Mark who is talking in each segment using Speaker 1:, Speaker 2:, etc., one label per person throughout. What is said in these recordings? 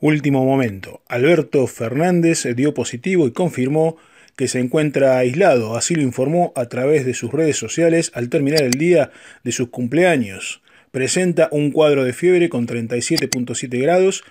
Speaker 1: Último momento. Alberto Fernández dio positivo y confirmó que se encuentra aislado, así lo informó a través de sus redes sociales al terminar el día de sus cumpleaños. Presenta un cuadro de fiebre con 37.7 grados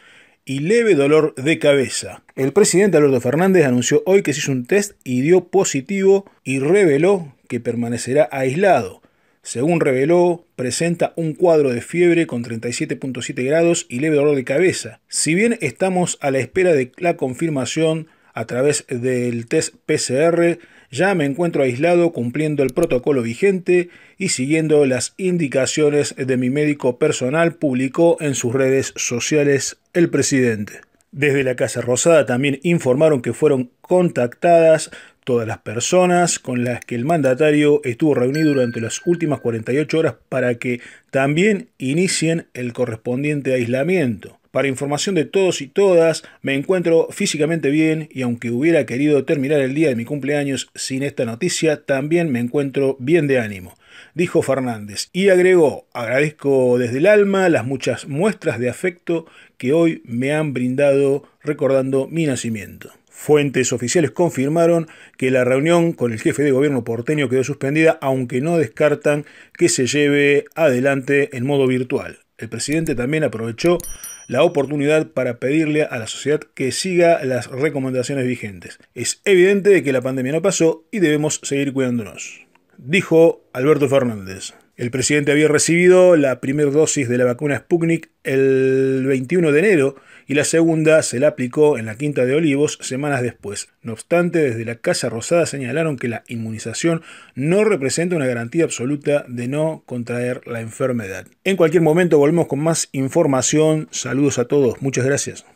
Speaker 1: y leve dolor de cabeza. El presidente Alberto Fernández anunció hoy que se hizo un test y dio positivo y reveló que permanecerá aislado. Según reveló, presenta un cuadro de fiebre con 37.7 grados y leve dolor de cabeza. Si bien estamos a la espera de la confirmación a través del test PCR, ya me encuentro aislado cumpliendo el protocolo vigente y siguiendo las indicaciones de mi médico personal, publicó en sus redes sociales el presidente. Desde la Casa Rosada también informaron que fueron contactadas todas las personas con las que el mandatario estuvo reunido durante las últimas 48 horas para que también inicien el correspondiente aislamiento. Para información de todos y todas, me encuentro físicamente bien y aunque hubiera querido terminar el día de mi cumpleaños sin esta noticia, también me encuentro bien de ánimo, dijo Fernández y agregó, agradezco desde el alma las muchas muestras de afecto que hoy me han brindado recordando mi nacimiento. Fuentes oficiales confirmaron que la reunión con el jefe de gobierno porteño quedó suspendida, aunque no descartan que se lleve adelante en modo virtual. El presidente también aprovechó la oportunidad para pedirle a la sociedad que siga las recomendaciones vigentes. Es evidente que la pandemia no pasó y debemos seguir cuidándonos, dijo Alberto Fernández. El presidente había recibido la primera dosis de la vacuna Sputnik el 21 de enero y la segunda se la aplicó en la Quinta de Olivos semanas después. No obstante, desde la Casa Rosada señalaron que la inmunización no representa una garantía absoluta de no contraer la enfermedad. En cualquier momento volvemos con más información. Saludos a todos. Muchas gracias.